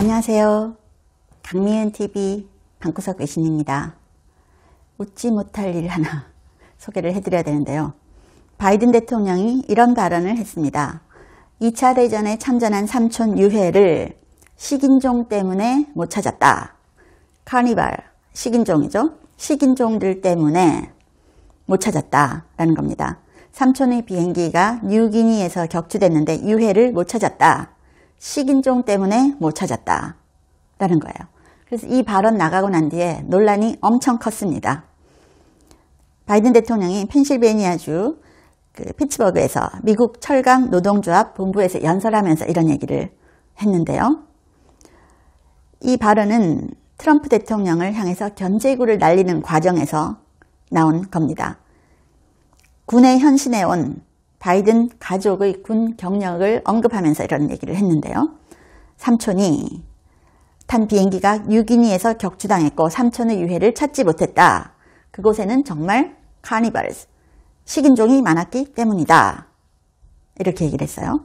안녕하세요. 강미은TV 방구석 외신입니다. 웃지 못할 일 하나 소개를 해드려야 되는데요. 바이든 대통령이 이런 발언을 했습니다. 2차 대전에 참전한 삼촌 유해를 식인종 때문에 못 찾았다. 카니발, 식인종이죠. 식인종들 때문에 못 찾았다라는 겁니다. 삼촌의 비행기가 뉴기니에서 격추됐는데 유해를 못 찾았다. 식인종 때문에 못 찾았다. 라는 거예요. 그래서 이 발언 나가고 난 뒤에 논란이 엄청 컸습니다. 바이든 대통령이 펜실베니아주 그 피츠버그에서 미국 철강 노동조합 본부에서 연설하면서 이런 얘기를 했는데요. 이 발언은 트럼프 대통령을 향해서 견제구를 날리는 과정에서 나온 겁니다. 군의 현신에 온 바이든 가족의 군 경력을 언급하면서 이런 얘기를 했는데요. 삼촌이 탄 비행기가 유기니에서 격추당했고 삼촌의 유해를 찾지 못했다. 그곳에는 정말 카니발스, 식인종이 많았기 때문이다. 이렇게 얘기를 했어요.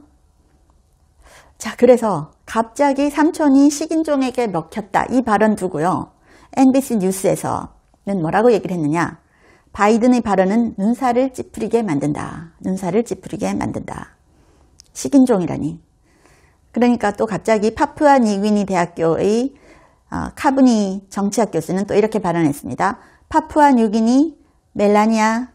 자, 그래서 갑자기 삼촌이 식인종에게 먹혔다. 이 발언 두고요. NBC 뉴스에서는 뭐라고 얘기를 했느냐. 바이든의 발언은 눈살을 찌푸리게 만든다. 눈살을 찌푸리게 만든다. 식인종이라니. 그러니까 또 갑자기 파푸아 니귀니 대학교의 어, 카브니 정치학 교수는 또 이렇게 발언했습니다. 파푸아 뉴기니 멜라니아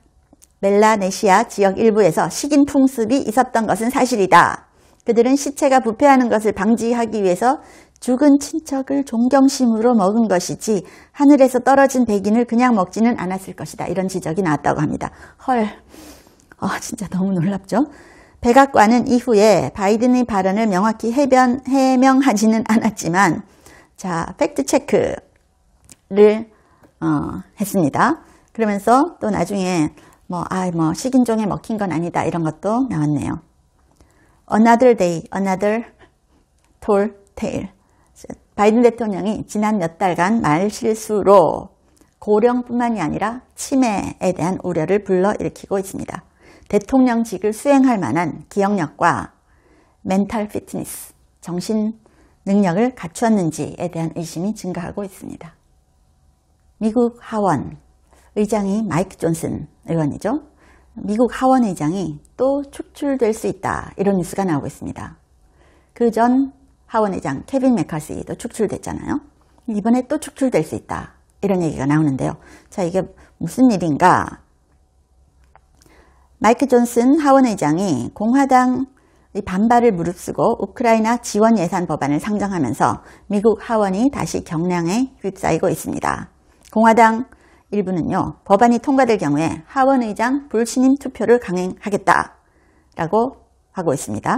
멜라네시아 지역 일부에서 식인 풍습이 있었던 것은 사실이다. 그들은 시체가 부패하는 것을 방지하기 위해서 죽은 친척을 존경심으로 먹은 것이지 하늘에서 떨어진 백인을 그냥 먹지는 않았을 것이다. 이런 지적이 나왔다고 합니다. 헐, 어, 진짜 너무 놀랍죠? 백악관은 이후에 바이든의 발언을 명확히 해변, 해명하지는 않았지만 자 팩트체크를 어, 했습니다. 그러면서 또 나중에 뭐, 아, 뭐, 식인종에 먹힌 건 아니다. 이런 것도 나왔네요. Another day, another tall tale. 바이든 대통령이 지난 몇 달간 말실수로 고령뿐만이 아니라 치매에 대한 우려를 불러일으키고 있습니다. 대통령직을 수행할 만한 기억력과 멘탈 피트니스, 정신 능력을 갖추었는지에 대한 의심이 증가하고 있습니다. 미국 하원 의장이 마이크 존슨 의원이죠. 미국 하원 의장이 또 축출될 수 있다 이런 뉴스가 나오고 있습니다. 그전 하원의장 케빈 메카시도 축출됐잖아요. 이번에 또 축출될 수 있다. 이런 얘기가 나오는데요. 자, 이게 무슨 일인가? 마이크 존슨 하원의장이 공화당 반발을 무릅쓰고 우크라이나 지원 예산 법안을 상정하면서 미국 하원이 다시 경량에 휩싸이고 있습니다. 공화당 일부는요. 법안이 통과될 경우에 하원의장 불신임 투표를 강행하겠다라고 하고 있습니다.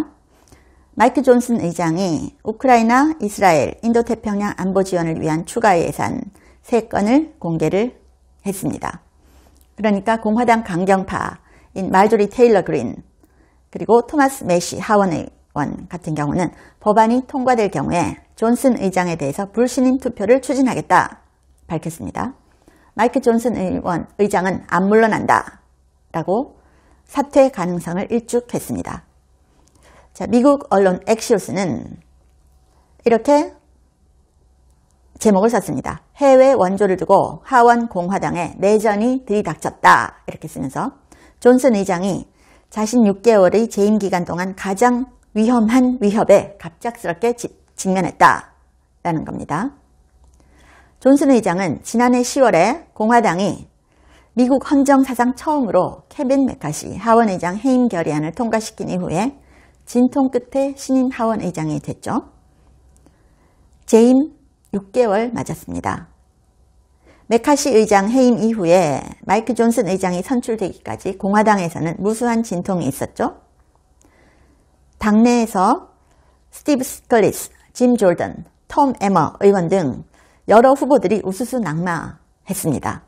마이크 존슨 의장이 우크라이나, 이스라엘, 인도태평양 안보 지원을 위한 추가 예산 3건을 공개를 했습니다. 그러니까 공화당 강경파인 말조리 테일러 그린 그리고 토마스 메시 하원의원 같은 경우는 법안이 통과될 경우에 존슨 의장에 대해서 불신임 투표를 추진하겠다 밝혔습니다. 마이크 존슨 의원, 의장은 안 물러난다 라고 사퇴 가능성을 일축했습니다. 자, 미국 언론 엑시오스는 이렇게 제목을 썼습니다. 해외 원조를 두고 하원 공화당에 내전이 들이닥쳤다. 이렇게 쓰면서 존슨 의장이 자신 6개월의 재임 기간 동안 가장 위험한 위협에 갑작스럽게 직면했다. 라는 겁니다. 존슨 의장은 지난해 10월에 공화당이 미국 헌정 사상 처음으로 케빈 메카시 하원의장 해임 결의안을 통과시킨 이후에 진통 끝에 신임 하원의장이 됐죠. 재임 6개월 맞았습니다. 메카시 의장 해임 이후에 마이크 존슨 의장이 선출되기까지 공화당에서는 무수한 진통이 있었죠. 당내에서 스티브 스컬리스, 짐 졸던, 톰 에머 의원 등 여러 후보들이 우수수 낙마했습니다.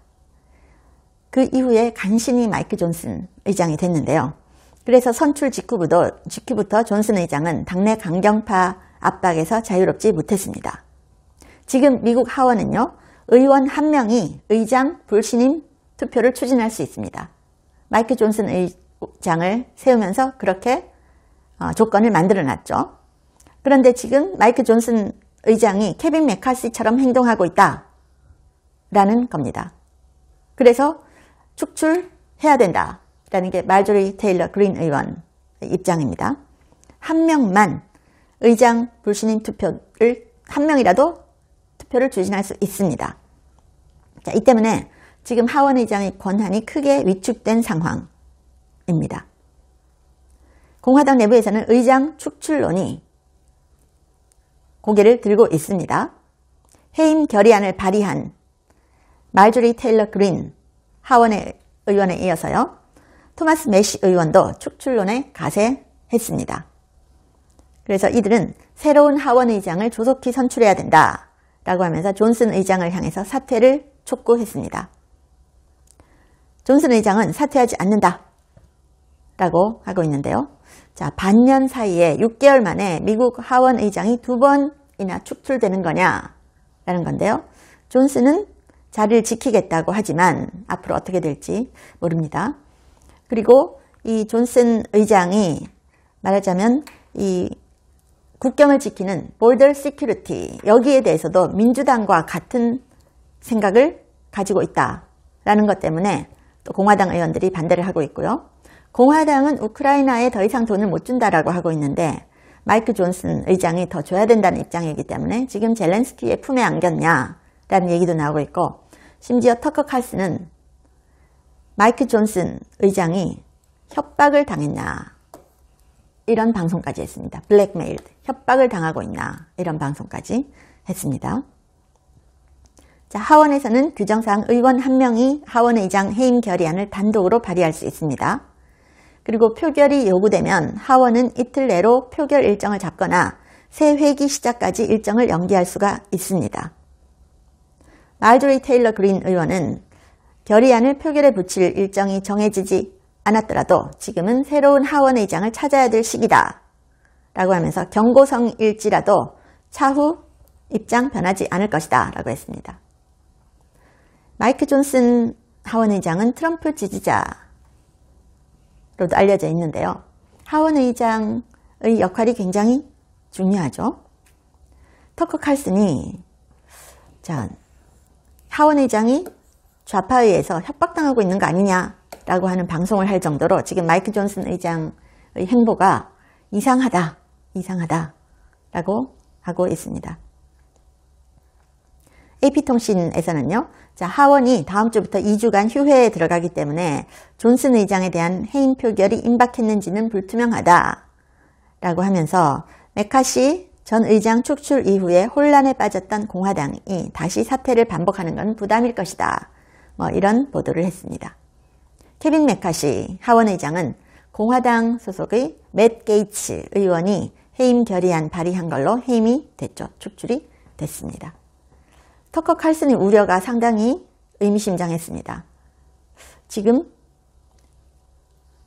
그 이후에 간신히 마이크 존슨 의장이 됐는데요. 그래서 선출 직후부터, 직후부터 존슨 의장은 당내 강경파 압박에서 자유롭지 못했습니다. 지금 미국 하원은요, 의원 한 명이 의장 불신임 투표를 추진할 수 있습니다. 마이크 존슨 의장을 세우면서 그렇게 어, 조건을 만들어 놨죠. 그런데 지금 마이크 존슨 의장이 케빈 메카시처럼 행동하고 있다. 라는 겁니다. 그래서 축출해야 된다. 있다는 게 말조리 테일러 그린 의원 입장입니다. 한 명만 의장 불신임 투표를 한 명이라도 투표를 추진할 수 있습니다. 자, 이 때문에 지금 하원 의장의 권한이 크게 위축된 상황입니다. 공화당 내부에서는 의장 축출론이 고개를 들고 있습니다. 해임 결의안을 발의한 말조리 테일러 그린 하원의 의원에 이어서요. 토마스 메시 의원도 축출론에 가세했습니다. 그래서 이들은 새로운 하원 의장을 조속히 선출해야 된다 라고 하면서 존슨 의장을 향해서 사퇴를 촉구했습니다. 존슨 의장은 사퇴하지 않는다 라고 하고 있는데요. 자, 반년 사이에 6개월 만에 미국 하원 의장이 두 번이나 축출되는 거냐라는 건데요. 존슨은 자리를 지키겠다고 하지만 앞으로 어떻게 될지 모릅니다. 그리고 이 존슨 의장이 말하자면 이 국경을 지키는 border security 여기에 대해서도 민주당과 같은 생각을 가지고 있다라는 것 때문에 또 공화당 의원들이 반대를 하고 있고요. 공화당은 우크라이나에 더 이상 돈을 못 준다라고 하고 있는데 마이크 존슨 의장이 더 줘야 된다는 입장이기 때문에 지금 젤렌스키의 품에 안겼냐라는 얘기도 나오고 있고 심지어 터커 칼스는 마이크 존슨 의장이 협박을 당했나 이런 방송까지 했습니다. 블랙메일, 협박을 당하고 있나 이런 방송까지 했습니다. 자, 하원에서는 규정상 의원 한명이 하원의장 해임 결의안을 단독으로 발의할 수 있습니다. 그리고 표결이 요구되면 하원은 이틀 내로 표결 일정을 잡거나 새 회기 시작까지 일정을 연기할 수가 있습니다. 말조리 테일러 그린 의원은 결의안을 표결에 붙일 일정이 정해지지 않았더라도 지금은 새로운 하원의장을 찾아야 될 시기다. 라고 하면서 경고성일지라도 차후 입장 변하지 않을 것이다. 라고 했습니다. 마이크 존슨 하원의장은 트럼프 지지자로도 알려져 있는데요. 하원의장의 역할이 굉장히 중요하죠. 터커 칼슨이 전 하원의장이 좌파의에서 협박당하고 있는 거 아니냐라고 하는 방송을 할 정도로 지금 마이크 존슨 의장의 행보가 이상하다, 이상하다라고 하고 있습니다. AP통신에서는요. 자, 하원이 다음 주부터 2주간 휴회에 들어가기 때문에 존슨 의장에 대한 해임 표결이 임박했는지는 불투명하다라고 하면서 메카시 전 의장 축출 이후에 혼란에 빠졌던 공화당이 다시 사태를 반복하는 건 부담일 것이다. 뭐 이런 보도를 했습니다. 케빈 메카시 하원의장은 공화당 소속의 맷 게이츠 의원이 해임 결의안 발의한 걸로 해임이 됐죠. 축출이 됐습니다. 터커 칼슨의 우려가 상당히 의미심장했습니다. 지금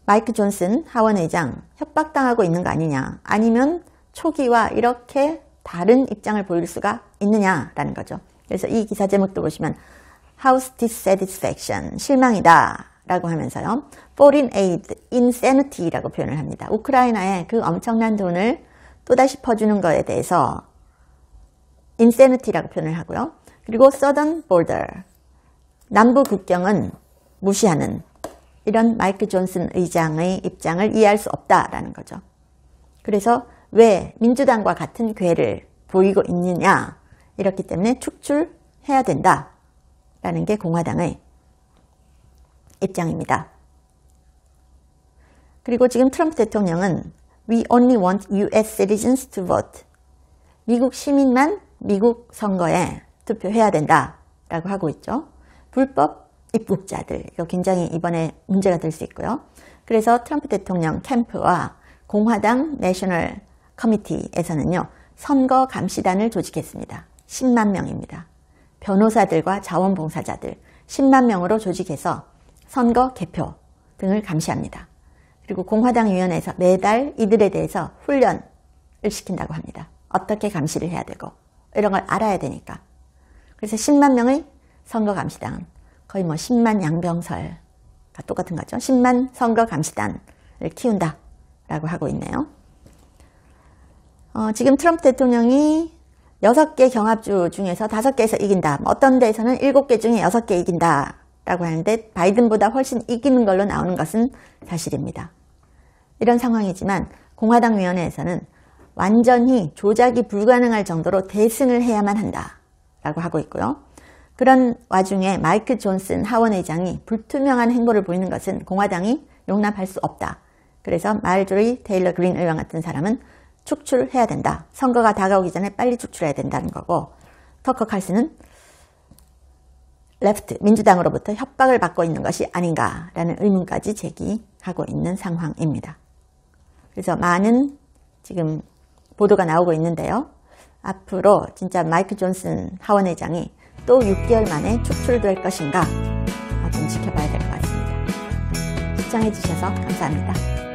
마이크 존슨 하원의장 협박당하고 있는 거 아니냐 아니면 초기와 이렇게 다른 입장을 보일 수가 있느냐라는 거죠. 그래서 이 기사 제목도 보시면 house dissatisfaction, 실망이다. 라고 하면서요. foreign aid, insanity 라고 표현을 합니다. 우크라이나에 그 엄청난 돈을 또다시 퍼주는 것에 대해서 insanity라고 표현을 하고요. 그리고 southern border, 남부 국경은 무시하는 이런 마이크 존슨 의장의 입장을 이해할 수 없다라는 거죠. 그래서 왜 민주당과 같은 괴를 보이고 있느냐 이렇기 때문에 축출해야 된다 라는 게 공화당의 입장입니다. 그리고 지금 트럼프 대통령은 We only want US citizens to vote. 미국 시민만 미국 선거에 투표해야 된다 라고 하고 있죠. 불법 입국자들 이거 굉장히 이번에 문제가 될 수 있고요. 그래서 트럼프 대통령 캠프와 공화당 내셔널 커미티에서는요. 선거 감시단을 조직했습니다. 10만 명입니다. 변호사들과 자원봉사자들 10만 명으로 조직해서 선거 개표 등을 감시합니다. 그리고 공화당 위원회에서 매달 이들에 대해서 훈련을 시킨다고 합니다. 어떻게 감시를 해야 되고 이런 걸 알아야 되니까. 그래서 10만 명의 선거 감시당 거의 뭐 10만 양병설과 똑같은 거죠. 10만 선거 감시단을 키운다라고 하고 있네요. 어, 지금 트럼프 대통령이 6개 경합주 중에서 5 개에서 이긴다. 뭐 어떤 데에서는 7개 중에 6개 이긴다. 라고 하는데 바이든보다 훨씬 이기는 걸로 나오는 것은 사실입니다. 이런 상황이지만 공화당 위원회에서는 완전히 조작이 불가능할 정도로 대승을 해야만 한다. 라고 하고 있고요. 그런 와중에 마이크 존슨 하원의장이 불투명한 행보를 보이는 것은 공화당이 용납할 수 없다. 그래서 말조리 테일러 그린 의원 같은 사람은 축출해야 된다. 선거가 다가오기 전에 빨리 축출해야 된다는 거고 터커 칼슨은 레프트 민주당으로부터 협박을 받고 있는 것이 아닌가라는 의문까지 제기하고 있는 상황입니다. 그래서 많은 지금 보도가 나오고 있는데요. 앞으로 진짜 마이크 존슨 하원회장이 또 6개월 만에 축출될 것인가 좀 지켜봐야 될 것 같습니다. 시청해주셔서 감사합니다.